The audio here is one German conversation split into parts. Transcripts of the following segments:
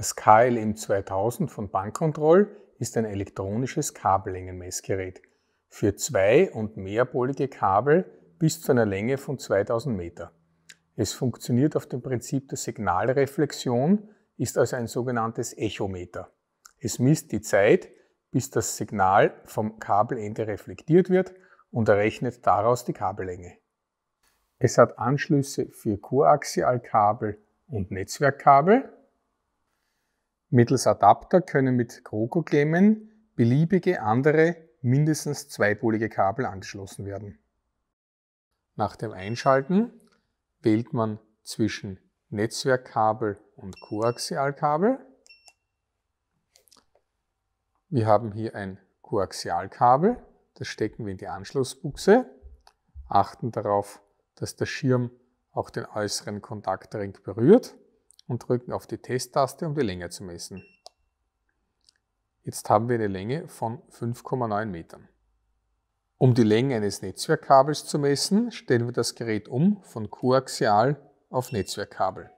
Das KLM 2000 von Bankkontroll ist ein elektronisches Kabellängenmessgerät für zwei- und mehrpolige Kabel bis zu einer Länge von 2000 Meter. Es funktioniert auf dem Prinzip der Signalreflexion, ist also ein sogenanntes Echometer. Es misst die Zeit, bis das Signal vom Kabelende reflektiert wird und errechnet daraus die Kabellänge. Es hat Anschlüsse für Koaxialkabel und Netzwerkkabel Mittels Adapter können mit Krokoklemmen beliebige andere, mindestens zweipolige Kabel angeschlossen werden. Nach dem Einschalten wählt man zwischen Netzwerkkabel und Koaxialkabel. Wir haben hier ein Koaxialkabel, das stecken wir in die Anschlussbuchse, achten darauf, dass der Schirm auch den äußeren Kontaktring berührt und drücken auf die Testtaste, um die Länge zu messen. Jetzt haben wir eine Länge von 5,9 Metern. Um die Länge eines Netzwerkkabels zu messen, stellen wir das Gerät um von koaxial auf Netzwerkkabel.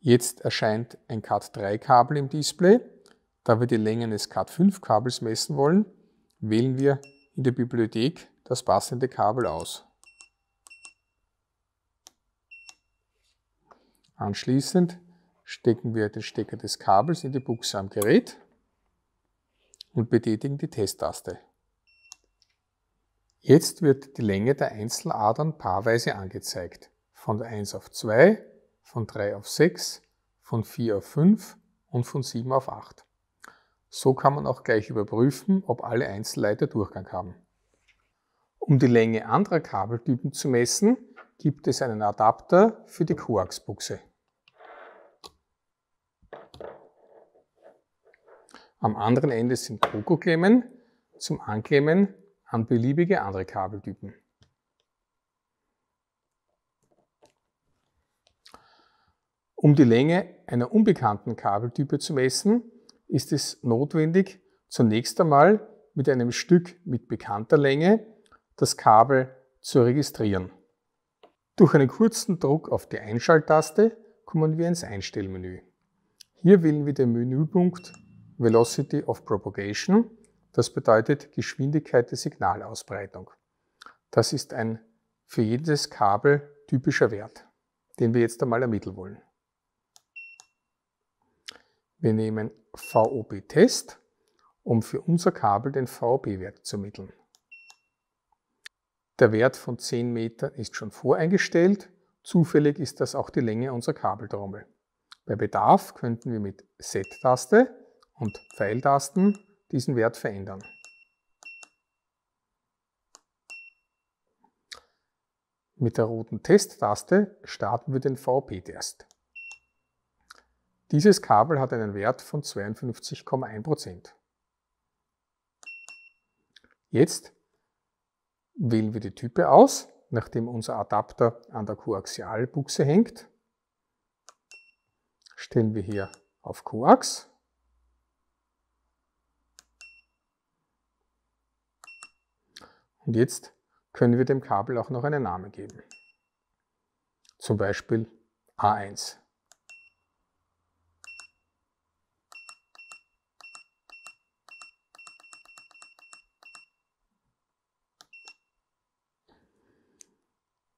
Jetzt erscheint ein CAT3-Kabel im Display. Da wir die Länge eines CAT5-Kabels messen wollen, wählen wir in der Bibliothek das passende Kabel aus. Anschließend stecken wir den Stecker des Kabels in die Buchse am Gerät und betätigen die Testtaste. Jetzt wird die Länge der Einzeladern paarweise angezeigt. Von 1 auf 2, von 3 auf 6, von 4 auf 5 und von 7 auf 8. So kann man auch gleich überprüfen, ob alle Einzelleiter Durchgang haben. Um die Länge anderer Kabeltypen zu messen, gibt es einen Adapter für die Koaxbuchse. Am anderen Ende sind koko zum Anklemmen an beliebige andere Kabeltypen. Um die Länge einer unbekannten Kabeltype zu messen, ist es notwendig, zunächst einmal mit einem Stück mit bekannter Länge das Kabel zu registrieren. Durch einen kurzen Druck auf die Einschalttaste kommen wir ins Einstellmenü. Hier wählen wir den Menüpunkt Velocity of Propagation, das bedeutet Geschwindigkeit der Signalausbreitung. Das ist ein für jedes Kabel typischer Wert, den wir jetzt einmal ermitteln wollen. Wir nehmen VOB-Test, um für unser Kabel den VOB-Wert zu ermitteln. Der Wert von 10 Metern ist schon voreingestellt. Zufällig ist das auch die Länge unserer Kabeltrommel. Bei Bedarf könnten wir mit set taste und Pfeiltasten diesen Wert verändern. Mit der roten Testtaste starten wir den VP-Test. Dieses Kabel hat einen Wert von 52,1%. Jetzt wählen wir die Type aus, nachdem unser Adapter an der Koaxialbuchse hängt. Stellen wir hier auf Koax Und jetzt können wir dem Kabel auch noch einen Namen geben. Zum Beispiel A1.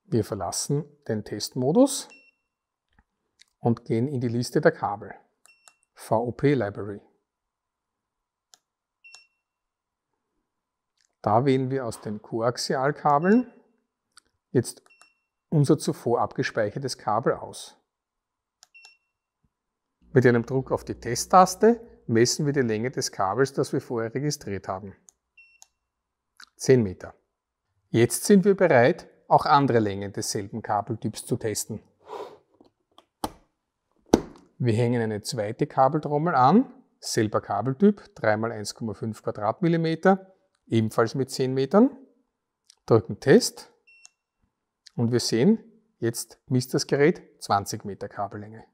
Wir verlassen den Testmodus und gehen in die Liste der Kabel, VOP Library. Da wählen wir aus den Koaxialkabeln jetzt unser zuvor abgespeichertes Kabel aus. Mit einem Druck auf die Testtaste messen wir die Länge des Kabels, das wir vorher registriert haben. 10 Meter. Jetzt sind wir bereit, auch andere Längen desselben Kabeltyps zu testen. Wir hängen eine zweite Kabeltrommel an, selber Kabeltyp, 3x1,5 Quadratmillimeter, ebenfalls mit 10 Metern, drücken Test und wir sehen, jetzt misst das Gerät 20 Meter Kabellänge.